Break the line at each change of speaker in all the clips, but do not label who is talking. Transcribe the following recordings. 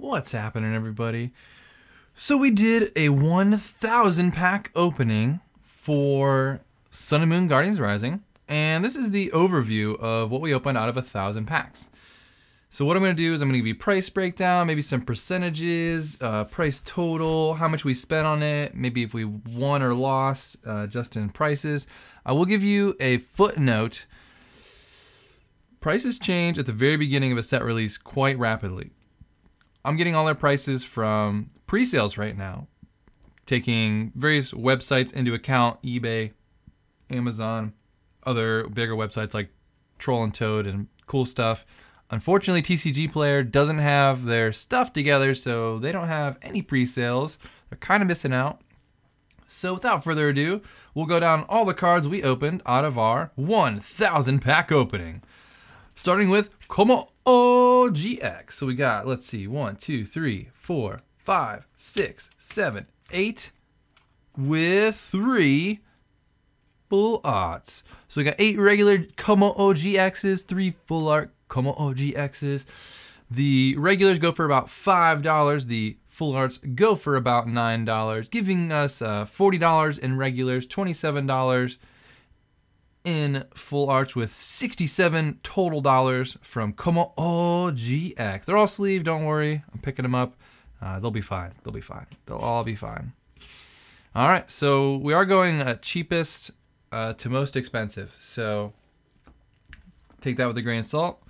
What's happening, everybody? So, we did a 1,000 pack opening for Sun and Moon Guardians Rising, and this is the overview of what we opened out of a 1,000 packs. So, what I'm going to do is I'm going to give you price breakdown, maybe some percentages, uh, price total, how much we spent on it, maybe if we won or lost uh, just in prices. I will give you a footnote prices change at the very beginning of a set release quite rapidly. I'm getting all their prices from pre-sales right now, taking various websites into account, eBay, Amazon, other bigger websites like Troll and Toad and cool stuff. Unfortunately, TCG Player doesn't have their stuff together, so they don't have any pre-sales. They're kind of missing out. So without further ado, we'll go down all the cards we opened out of our 1,000 pack opening. Starting with Como OGX. So we got, let's see, one, two, three, four, five, six, seven, eight, with three full arts. So we got eight regular Como OGXs, three full art Como OGXs. The regulars go for about $5. The full arts go for about $9, giving us uh, $40 in regulars, $27 in full arch with 67 total dollars from Como OGX. They're all sleeved, don't worry. I'm picking them up. Uh, they'll be fine. They'll be fine. They'll all be fine. All right, so we are going uh, cheapest uh, to most expensive. So take that with a grain of salt.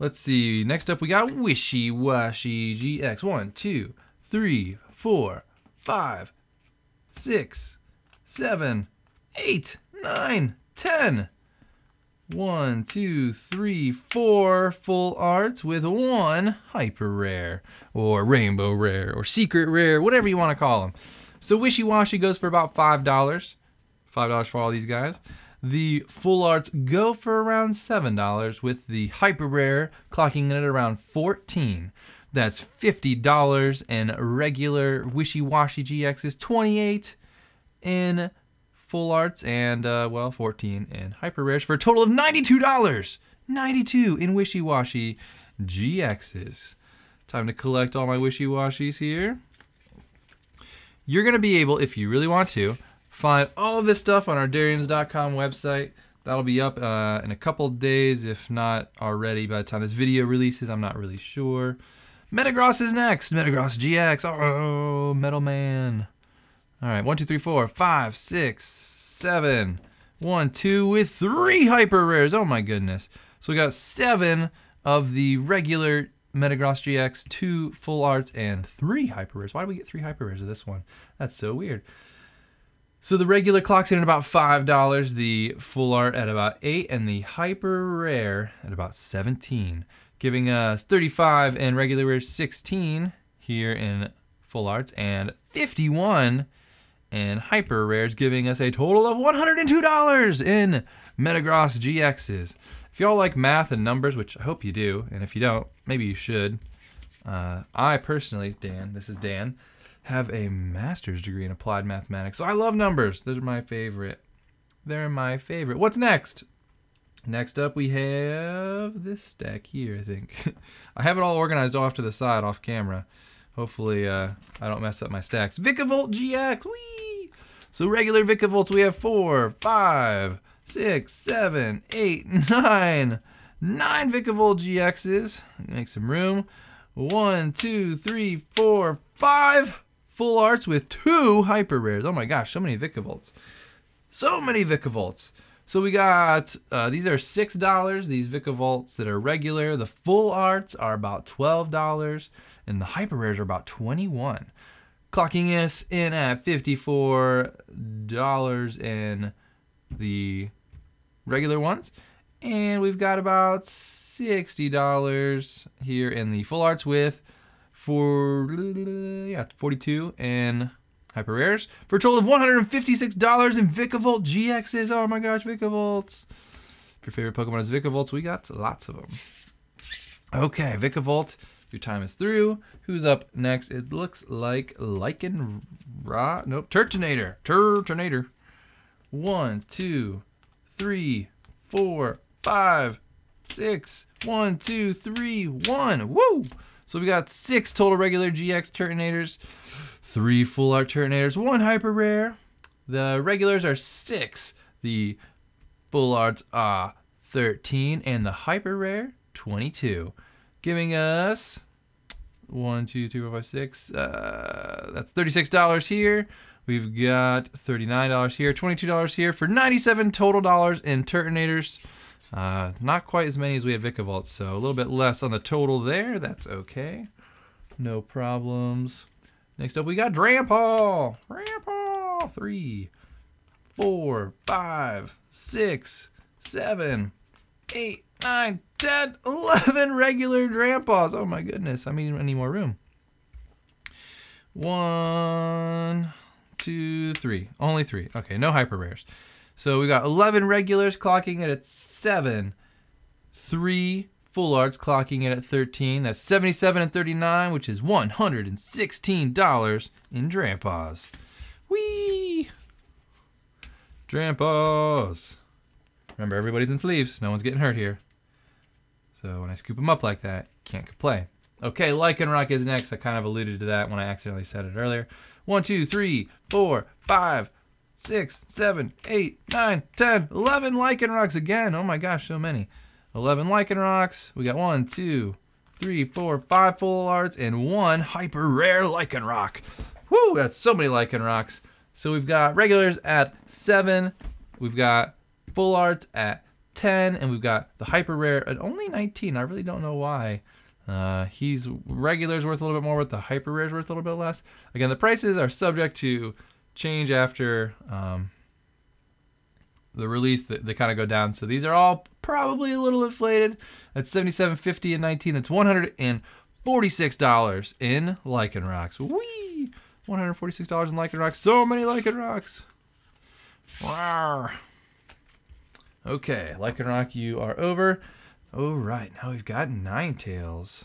Let's see. Next up, we got Wishy Washy GX. One, two, three, four, five, six, seven, eight, nine, 10. full arts with one hyper rare or rainbow rare or secret rare, whatever you want to call them. So Wishy Washy goes for about $5. $5 for all these guys. The full arts go for around $7 with the hyper rare clocking in at around 14. That's $50 and regular Wishy Washy GX is 28 and full arts and, uh, well, 14 in hyper rares for a total of $92. 92 in wishy-washy GXs. Time to collect all my wishy-washies here. You're going to be able, if you really want to, find all of this stuff on our Dariums.com website. That'll be up uh, in a couple days, if not already by the time this video releases. I'm not really sure. Metagross is next. Metagross GX. Oh, Metal Man. All right, one, two, three, four, five, six, seven, one, two, with three hyper rares. Oh my goodness. So we got seven of the regular Metagross GX, two full arts, and three hyper rares. Why do we get three hyper rares of this one? That's so weird. So the regular clocks in at about $5, the full art at about 8 and the hyper rare at about 17 giving us 35 and regular rare 16 here in full arts and 51 and hyper rares, giving us a total of $102 in Metagross GXs. If y'all like math and numbers, which I hope you do, and if you don't, maybe you should. Uh, I personally, Dan, this is Dan, have a master's degree in applied mathematics. So I love numbers. They're my favorite. They're my favorite. What's next? Next up, we have this stack here, I think. I have it all organized off to the side, off camera. Hopefully uh, I don't mess up my stacks. Vicavolt GX, wee! So regular Vicavolts, we have four, five, six, seven, eight, nine. Nine Vicavolt GXs. Make some room. One, two, three, four, five full arts with two hyper rares. Oh my gosh, so many Vicavolts. So many Vicavolts. So we got, uh, these are $6, these Vicavolts that are regular. The full arts are about $12, and the hyper rares are about 21 Clocking us in at $54 in the regular ones. And we've got about $60 here in the full arts with for yeah, 42 and Hyper Rares for a total of $156 in Vicavolt GXs. Oh my gosh, Vicavolts. If your favorite Pokemon is Vicavolts, we got lots of them. Okay, Vicavolt, your time is through. Who's up next? It looks like Lichen Ra. Nope, Turtonator. Turtonator. One, two, three, four, five, six. One, two, three, one. Woo! So we got six total regular GX Turtonators three full art Terminators, one hyper rare. The regulars are six. The full arts are 13, and the hyper rare 22, giving us one, two, three, four, five, six. Uh, that's thirty-six dollars here. We've got thirty-nine dollars here, twenty-two dollars here for ninety-seven total dollars in Terminators. Uh, not quite as many as we had Vicavolt, so a little bit less on the total there. That's okay. No problems. Next up, we got Drampa. Drampa. Three, four, five, six, seven, eight, nine, ten, eleven regular Drampas. Oh my goodness. I mean, I need more room. One, two, three. Only three. Okay, no hyper rares. So we got 11 regulars clocking it at seven, three, Full arts clocking in at 13. That's 77 and 39, which is $116 in Drampas. Whee! Drampas! Remember, everybody's in sleeves. No one's getting hurt here. So when I scoop them up like that, can't complain. Okay, Lycanroc is next. I kind of alluded to that when I accidentally said it earlier. 1, 2, 3, 4, 5, 6, 7, 8, 9, 10, 11 Lycanrocs again. Oh my gosh, so many. 11 Lichen Rocks. We got one, two, three, four, five full arts, and one hyper rare Lichen Rock. Woo, that's so many Lichen Rocks. So we've got regulars at seven, we've got full arts at 10, and we've got the hyper rare at only 19. I really don't know why. Uh, he's regulars worth a little bit more, but the hyper rares worth a little bit less. Again, the prices are subject to change after um, the release, that they kind of go down. So these are all probably a little inflated. That's 77.50 and 19. That's 146 dollars in Lichen Rocks. Wee! 146 dollars in Lichen Rocks. So many Lichen Rocks. Rawr. Okay, Lichen Rock, you are over. All right, now we've got nine tails.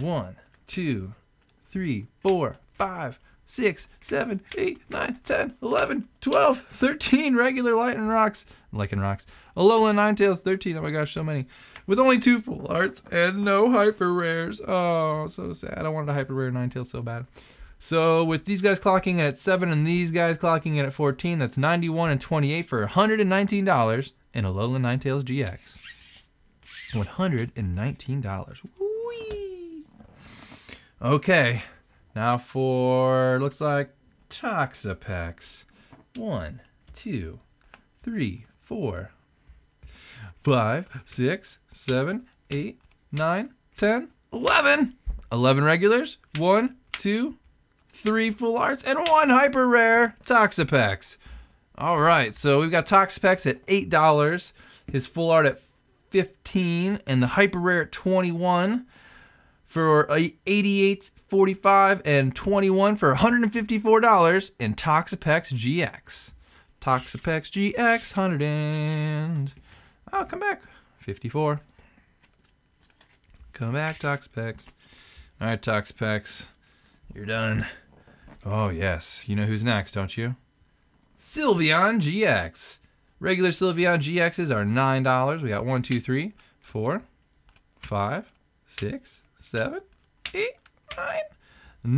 One, two, three, four, five, six, seven, eight, nine, 10, 11, 12, 13 regular lightning rocks. Lichen rocks. Alolan Ninetales, 13. Oh my gosh, so many. With only two full arts and no hyper rares. Oh, so sad. I wanted a hyper rare Ninetales so bad. So with these guys clocking in at 7 and these guys clocking in at 14, that's 91 and 28 for $119 in Alolan Ninetales GX. $119. Whee! Okay, now for, looks like Toxapex. One, two, three, four, five, six, seven, eight, nine, ten, eleven. Eleven regulars. One, two, three full arts, and one hyper rare Toxapex. All right, so we've got Toxapex at eight dollars, his full art at fifteen, and the hyper rare at twenty-one for eighty-eight 45 and 21 for $154 in Toxapex GX. Toxapex GX 100 and oh, come back 54. Come back, Toxapex. All right, Toxapex, you're done. Oh yes, you know who's next, don't you? Sylveon GX. Regular Sylveon GXs are nine dollars. We got one, two, three, four, five, six, seven, eight nine.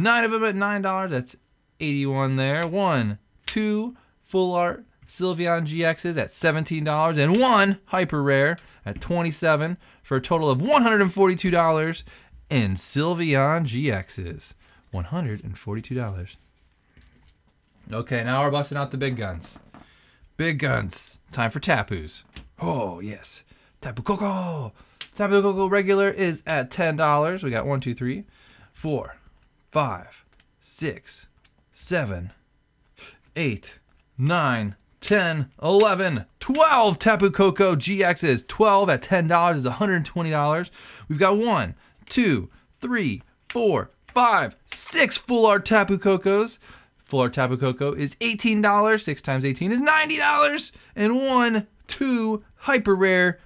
Nine of them at $9. That's 81 there. One, two, full art Sylveon GXs at $17 and one hyper rare at 27 for a total of $142 in Sylveon GXs. $142. Okay, now we're busting out the big guns. Big guns. Time for Tapu's. Oh, yes. Tapu Coco. Tapu Coco regular is at $10. We got one, two, three, four, five, six, seven, eight, nine, 10, 11, 12 Tapu Koko GXs. 12 at $10 is $120. We've got one, two, three, four, five, six full art Tapu Kokos. Full art Tapu Koko is $18. Six times 18 is $90. And one, two, hyper rare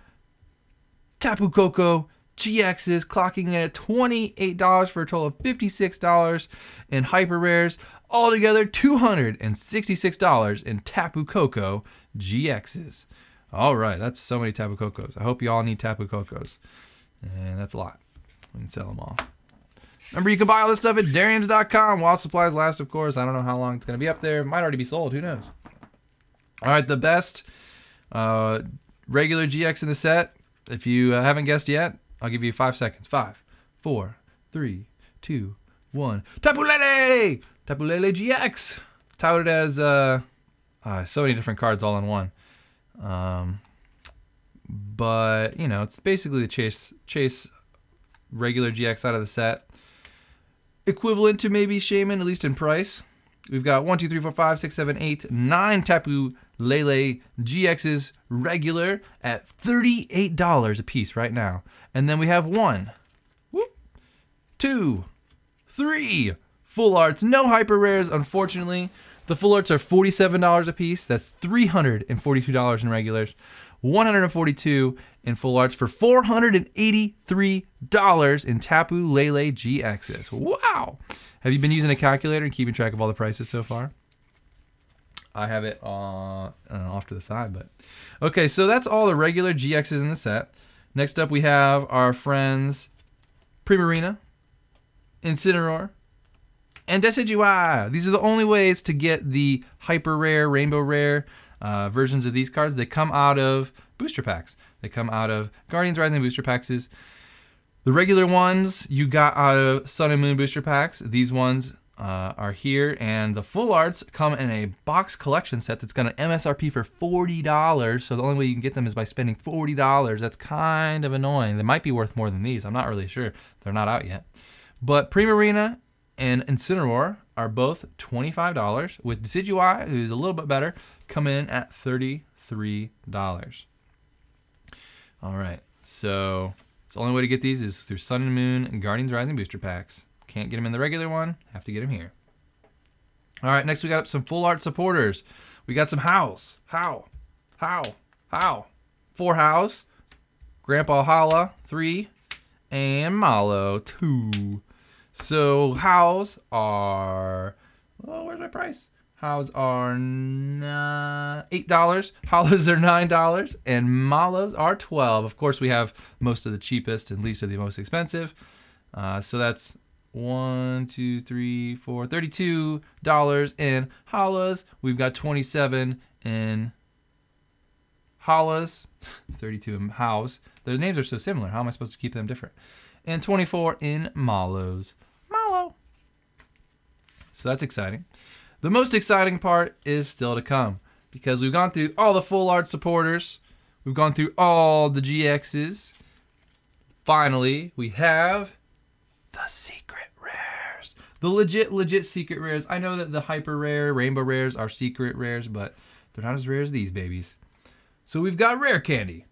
Tapu Koko GXs clocking in at $28 for a total of $56 in Hyper Rares, altogether $266 in Tapu Koko GXs. All right, that's so many Tapu Kokos. I hope you all need Tapu Kokos. And that's a lot. We can sell them all. Remember, you can buy all this stuff at Dariums.com while supplies last, of course. I don't know how long it's going to be up there. It might already be sold. Who knows? All right, the best uh, regular GX in the set. If you uh, haven't guessed yet, I'll give you five seconds. Five, four, three, two, one. Tapulele! Tapulele GX! Touted as uh, uh, so many different cards all in one. Um, but, you know, it's basically the Chase, Chase regular GX out of the set. Equivalent to maybe Shaman, at least in price. We've got one, two, three, four, five, six, seven, eight, nine Tapu Lele GX's regular at $38 a piece right now. And then we have one, two, three full arts, no hyper rares, unfortunately. The full arts are $47 a piece. That's $342 in regulars, 142 in full arts for $483 in Tapu Lele GXs. Wow. Have you been using a calculator and keeping track of all the prices so far? I have it uh, uh, off to the side. But Okay, so that's all the regular GXs in the set. Next up we have our friends Primarina, Incineroar, and Decidueye. These are the only ways to get the hyper rare, rainbow rare uh, versions of these cards. They come out of booster packs. They come out of Guardians Rising booster packs. The regular ones you got out of Sun and Moon booster packs. These ones uh, are here, and the full arts come in a box collection set that's gonna MSRP for $40, so the only way you can get them is by spending $40. That's kind of annoying. They might be worth more than these, I'm not really sure. They're not out yet. But Primarina and Incineroar are both $25, with Decidueye, who's a little bit better, come in at $33. All right, so it's the only way to get these is through Sun and Moon and Guardians Rising booster packs. Can't get them in the regular one. Have to get them here. All right, next we got some full art supporters. We got some Howls. How, How, How. Four Hows. Grandpa Holla, three. And Malo, two. So Hows are... Oh, where's my price? Hows are eight dollars. Hollows are nine dollars, and Malos are twelve. Of course, we have most of the cheapest and least of the most expensive. Uh, so that's one, two, three, four, thirty-two dollars in hollas. We've got twenty-seven in hollas, thirty-two in hows. Their names are so similar. How am I supposed to keep them different? And twenty-four in Malos, Malo. So that's exciting. The most exciting part is still to come because we've gone through all the full art supporters. We've gone through all the GXs. Finally, we have the secret rares. The legit, legit secret rares. I know that the hyper rare, rainbow rares are secret rares, but they're not as rare as these babies. So we've got rare candy.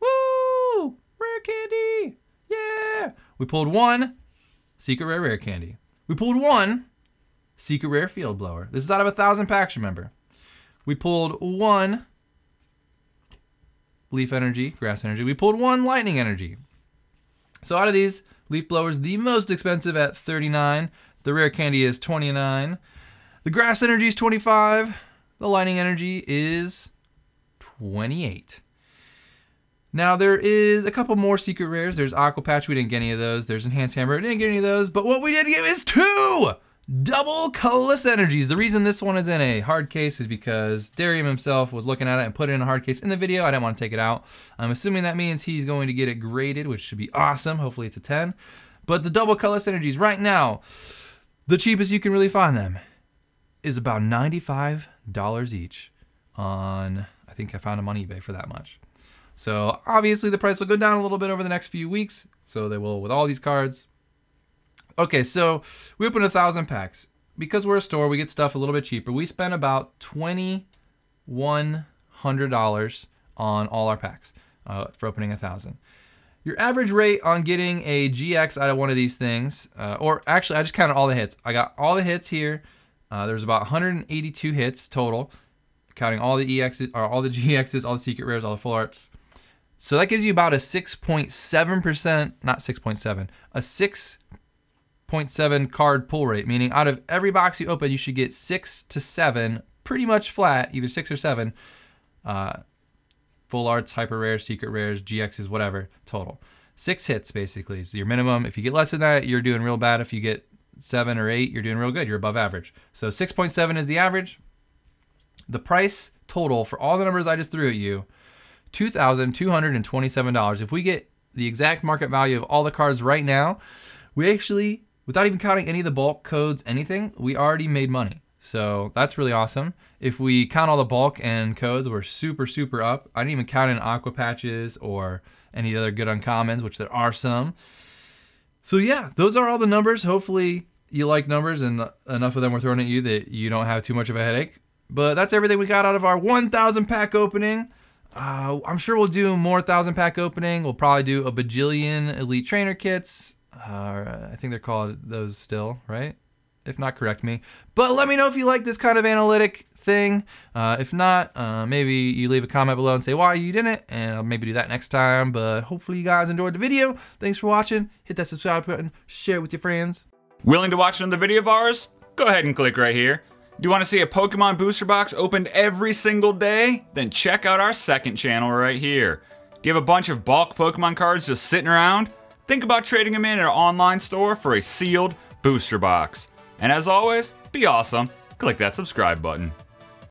Woo! Rare candy! Yeah! We pulled one secret rare rare candy. We pulled one secret rare field blower. This is out of a thousand packs, remember. We pulled one leaf energy, grass energy. We pulled one lightning energy. So out of these, Leaf blower is the most expensive at 39. The rare candy is 29. The grass energy is 25. The lightning energy is 28. Now there is a couple more secret rares. There's Aqua Patch. We didn't get any of those. There's Enhanced Hammer. We didn't get any of those. But what we did get is two Double Colas Energies. The reason this one is in a hard case is because Darium himself was looking at it and put it in a hard case in the video. I didn't want to take it out. I'm assuming that means he's going to get it graded, which should be awesome. Hopefully it's a 10. But the Double Colas Energies right now, the cheapest you can really find them is about $95 each on, I think I found them on eBay for that much. So obviously the price will go down a little bit over the next few weeks. So they will with all these cards, Okay, so we opened a thousand packs. Because we're a store, we get stuff a little bit cheaper. We spent about $2,100 on all our packs uh, for opening a thousand. Your average rate on getting a GX out of one of these things, uh, or actually, I just counted all the hits. I got all the hits here. Uh, there's about 182 hits total, counting all the EXs, or all the GXs, all the secret rares, all the full arts. So that gives you about a 6.7%, not 6.7, a 6 0.7 card pull rate, meaning out of every box you open, you should get six to seven, pretty much flat, either six or seven, uh, full arts, hyper rares, secret rares, GXs, whatever, total. Six hits basically is your minimum. If you get less than that, you're doing real bad. If you get seven or eight, you're doing real good. You're above average. So 6.7 is the average. The price total for all the numbers I just threw at you, $2,227. If we get the exact market value of all the cards right now, we actually Without even counting any of the bulk codes, anything, we already made money. So that's really awesome. If we count all the bulk and codes, we're super, super up. I didn't even count in aqua patches or any other good uncommons, which there are some. So yeah, those are all the numbers. Hopefully you like numbers and enough of them were thrown at you that you don't have too much of a headache. But that's everything we got out of our 1,000 pack opening. Uh, I'm sure we'll do more 1,000 pack opening. We'll probably do a bajillion elite trainer kits uh, I think they're called those still, right? If not, correct me. But let me know if you like this kind of analytic thing. Uh, if not, uh, maybe you leave a comment below and say why you didn't, and I'll maybe do that next time. But hopefully you guys enjoyed the video. Thanks for watching. Hit that subscribe button, share with your friends. Willing to watch another video of ours? Go ahead and click right here. Do you want to see a Pokemon booster box opened every single day? Then check out our second channel right here. Do you have a bunch of bulk Pokemon cards just sitting around? think about trading them in at an online store for a sealed booster box. And as always, be awesome, click that subscribe button.